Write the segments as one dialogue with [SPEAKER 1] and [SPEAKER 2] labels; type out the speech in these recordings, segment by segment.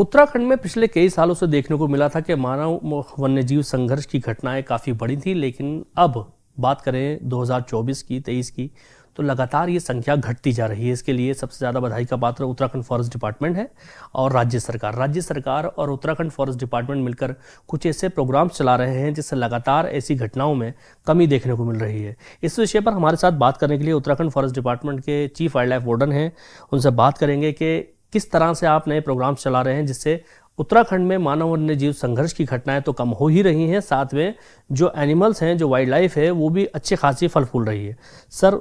[SPEAKER 1] उत्तराखंड में पिछले कई सालों से देखने को मिला था कि मानव वन्यजीव संघर्ष की घटनाएं काफ़ी बड़ी थी लेकिन अब बात करें 2024 की 23 की तो लगातार ये संख्या घटती जा रही है इसके लिए सबसे ज़्यादा बधाई का पात्र उत्तराखंड फॉरेस्ट डिपार्टमेंट है और राज्य सरकार राज्य सरकार और उत्तराखंड फॉरेस्ट डिपार्टमेंट मिलकर कुछ ऐसे प्रोग्राम्स चला रहे हैं जिससे लगातार ऐसी घटनाओं में कमी देखने को मिल रही है इस विषय पर हमारे साथ बात करने के लिए उत्तराखंड फॉरेस्ट डिपार्टमेंट के चीफ वाइल्ड लाइफ वार्डन हैं उनसे बात करेंगे कि किस तरह से आप नए प्रोग्राम्स चला रहे हैं जिससे उत्तराखंड में मानव वन्य जीव संघर्ष की घटनाएं तो कम हो ही रही हैं साथ में जो एनिमल्स हैं जो वाइल्ड लाइफ है वो भी अच्छी खासी फल फूल रही है सर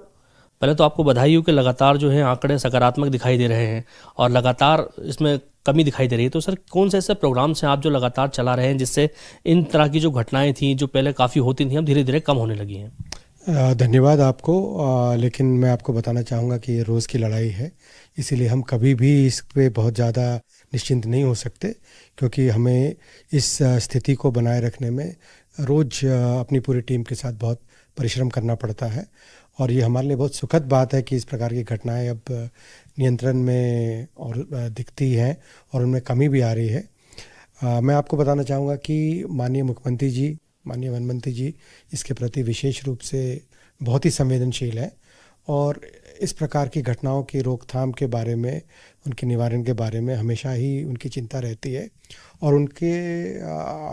[SPEAKER 1] पहले तो आपको बधाई हो कि लगातार जो है आंकड़े सकारात्मक दिखाई दे रहे हैं और लगातार इसमें कमी दिखाई दे रही है तो सर कौन से ऐसे प्रोग्राम्स हैं आप जो लगातार चला रहे हैं जिससे इन तरह की जो घटनाएं थी जो पहले काफ़ी होती थी अब धीरे धीरे कम होने लगी हैं
[SPEAKER 2] धन्यवाद आपको लेकिन मैं आपको बताना चाहूँगा कि ये रोज़ की लड़ाई है इसीलिए हम कभी भी इस पर बहुत ज़्यादा निश्चिंत नहीं हो सकते क्योंकि हमें इस स्थिति को बनाए रखने में रोज़ अपनी पूरी टीम के साथ बहुत परिश्रम करना पड़ता है और ये हमारे लिए बहुत सुखद बात है कि इस प्रकार की घटनाएं अब नियंत्रण में और दिखती हैं और उनमें कमी भी आ रही है मैं आपको बताना चाहूँगा कि माननीय मुख्यमंत्री जी माननीय वन मंत्री जी इसके प्रति विशेष रूप से बहुत ही संवेदनशील हैं और इस प्रकार की घटनाओं की रोकथाम के बारे में उनके निवारण के बारे में हमेशा ही उनकी चिंता रहती है और उनके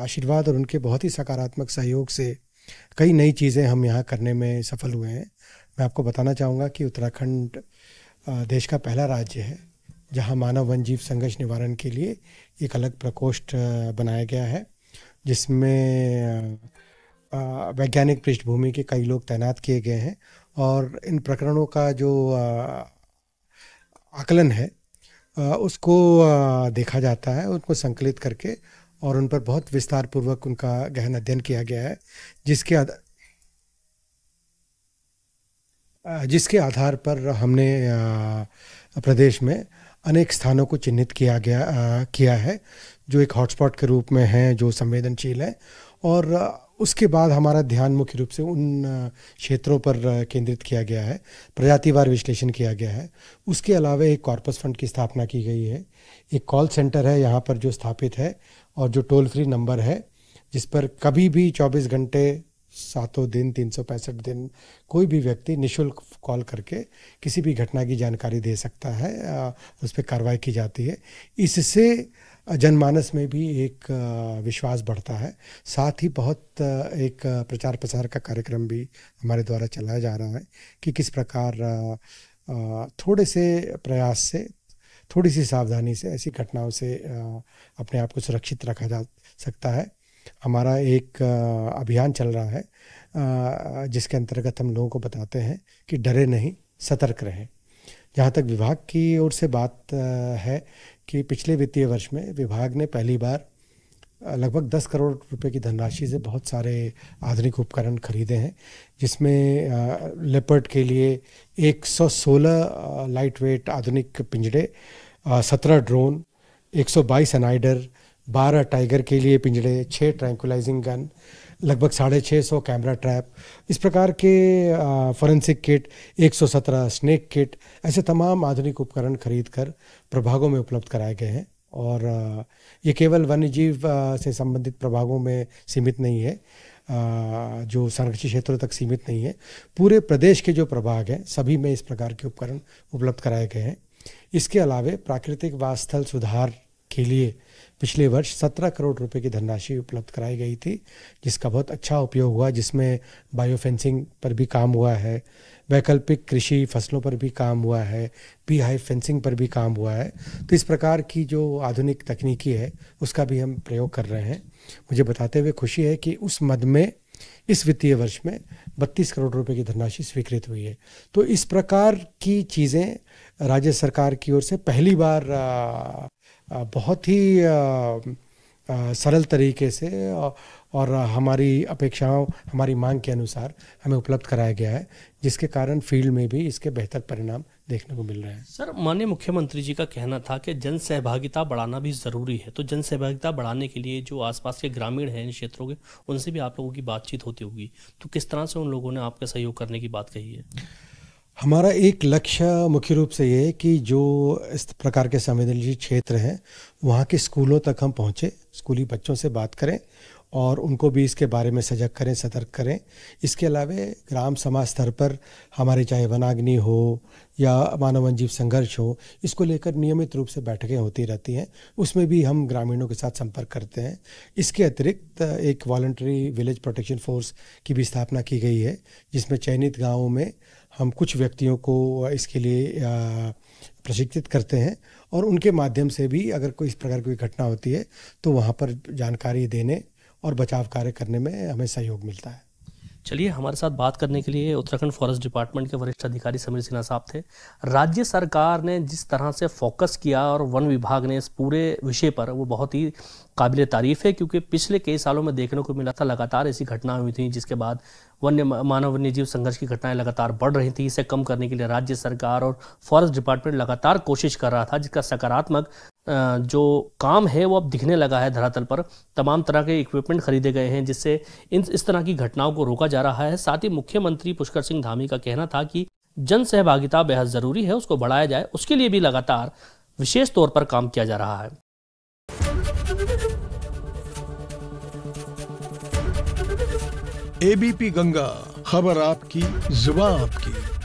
[SPEAKER 2] आशीर्वाद और उनके बहुत ही सकारात्मक सहयोग से कई नई चीज़ें हम यहाँ करने में सफल हुए हैं मैं आपको बताना चाहूँगा कि उत्तराखंड देश का पहला राज्य है जहाँ मानव वन जीव संघर्ष निवारण के लिए एक अलग प्रकोष्ठ बनाया गया है जिसमें वैज्ञानिक पृष्ठभूमि के कई लोग तैनात किए गए हैं और इन प्रकरणों का जो आकलन है उसको देखा जाता है उनको संकलित करके और उन पर बहुत विस्तार पूर्वक उनका गहन अध्ययन किया गया है जिसके आधार जिसके आधार पर हमने प्रदेश में अनेक स्थानों को चिन्हित किया गया किया है जो एक हॉटस्पॉट के रूप में हैं जो संवेदनशील हैं और उसके बाद हमारा ध्यान मुख्य रूप से उन क्षेत्रों पर केंद्रित किया गया है प्रजातिवार विश्लेषण किया गया है उसके अलावा एक कॉर्पस फंड की स्थापना की गई है एक कॉल सेंटर है यहाँ पर जो स्थापित है और जो टोल फ्री नंबर है जिस पर कभी भी 24 घंटे सातों दिन तीन सौ पैंसठ दिन कोई भी व्यक्ति निशुल्क कॉल करके किसी भी घटना की जानकारी दे सकता है उस पर कार्रवाई की जाती है इससे जनमानस में भी एक विश्वास बढ़ता है साथ ही बहुत एक प्रचार प्रसार का कार्यक्रम भी हमारे द्वारा चलाया जा रहा है कि किस प्रकार थोड़े से प्रयास से थोड़ी सी सावधानी से ऐसी घटनाओं से अपने आप को सुरक्षित रखा जा सकता है हमारा एक अभियान चल रहा है जिसके अंतर्गत हम लोगों को बताते हैं कि डरे नहीं सतर्क रहें जहाँ तक विभाग की ओर से बात है कि पिछले वित्तीय वर्ष में विभाग ने पहली बार लगभग दस करोड़ रुपए की धनराशि से बहुत सारे आधुनिक उपकरण खरीदे हैं जिसमें लेपर्ड के लिए 116 लाइट वेट आधुनिक पिंजड़े 17 ड्रोन 122 सौ एनाइडर 12 टाइगर के लिए पिंजड़े 6 ट्रैंकुलाइजिंग गन लगभग साढ़े छः सौ कैमरा ट्रैप इस प्रकार के फॉरेंसिक किट 117 स्नेक किट ऐसे तमाम आधुनिक उपकरण खरीद कर प्रभागों में उपलब्ध कराए गए हैं और ये केवल वन्य जीव से संबंधित प्रभागों में सीमित नहीं है जो संरक्षित क्षेत्रों तक सीमित नहीं है पूरे प्रदेश के जो प्रभाग हैं सभी में इस प्रकार के उपकरण उपलब्ध कराए गए हैं इसके अलावे प्राकृतिक वास्थल सुधार के लिए पिछले वर्ष सत्रह करोड़ रुपए की धनराशि उपलब्ध कराई गई थी जिसका बहुत अच्छा उपयोग हुआ जिसमें बायोफेंसिंग पर भी काम हुआ है वैकल्पिक कृषि फसलों पर भी काम हुआ है पी हाई फेंसिंग पर भी काम हुआ है तो इस प्रकार की जो आधुनिक तकनीकी है उसका भी हम प्रयोग कर रहे हैं मुझे बताते हुए खुशी है कि उस मद में इस वित्तीय वर्ष में 32 करोड़ रुपए की धनराशि स्वीकृत हुई है तो इस प्रकार की चीज़ें राज्य सरकार की ओर से पहली बार बहुत ही सरल तरीके से और हमारी अपेक्षाओं हमारी मांग के अनुसार हमें उपलब्ध कराया गया है जिसके कारण फील्ड में भी इसके बेहतर परिणाम देखने को मिल रहे हैं
[SPEAKER 1] सर माननीय मुख्यमंत्री जी का कहना था कि जन सहभागिता बढ़ाना भी ज़रूरी है तो जन सहभागिता बढ़ाने के लिए जो आसपास के ग्रामीण हैं इन क्षेत्रों के उनसे भी आप लोगों की बातचीत होती होगी तो किस तरह से उन लोगों ने आपका सहयोग करने की बात कही है
[SPEAKER 2] हमारा एक लक्ष्य मुख्य रूप से ये है कि जो इस प्रकार के संवेदनशील क्षेत्र हैं वहाँ के स्कूलों तक हम पहुँचे स्कूली बच्चों से बात करें और उनको भी इसके बारे में सजग करें सतर्क करें इसके अलावा ग्राम समाज स्तर पर हमारे चाहे वनाग्नि हो या मानव जीव संघर्ष हो इसको लेकर नियमित रूप से बैठकें होती रहती हैं उसमें भी हम ग्रामीणों के साथ संपर्क करते हैं इसके अतिरिक्त एक वॉल्ट्री विलेज प्रोटेक्शन फोर्स की भी स्थापना की गई है जिसमें चयनित गाँवों में हम कुछ व्यक्तियों को इसके लिए प्रशिक्षित करते हैं और उनके माध्यम से भी अगर कोई इस प्रकार की घटना होती है तो वहाँ पर जानकारी देने और बचाव कार्य करने में हमें सहयोग मिलता है
[SPEAKER 1] चलिए हमारे साथ बात करने के लिए उत्तराखंड फॉरेस्ट डिपार्टमेंट के वरिष्ठ अधिकारी समीर सिन्हा साहब थे राज्य सरकार ने जिस तरह से फोकस किया और वन विभाग ने इस पूरे विषय पर वो बहुत ही काबिल तारीफ है क्योंकि पिछले कई सालों में देखने को मिला था लगातार ऐसी घटनाएं हुई थी जिसके बाद वन्य मानव वन्य जीव संघर्ष की घटनाएं लगातार बढ़ रही थी इसे कम करने के लिए राज्य सरकार और फॉरेस्ट डिपार्टमेंट लगातार कोशिश कर रहा था जिसका सकारात्मक जो काम है वो अब दिखने लगा है धरातल पर तमाम तरह के इक्विपमेंट खरीदे गए हैं जिससे इन इस तरह की घटनाओं को रोका जा रहा है साथ ही मुख्यमंत्री पुष्कर सिंह धामी का कहना था कि जन सहभागिता बेहद ज़रूरी है उसको बढ़ाया जाए उसके लिए भी लगातार विशेष तौर पर काम किया जा रहा है
[SPEAKER 2] एबीपी गंगा खबर आपकी जुबा आपकी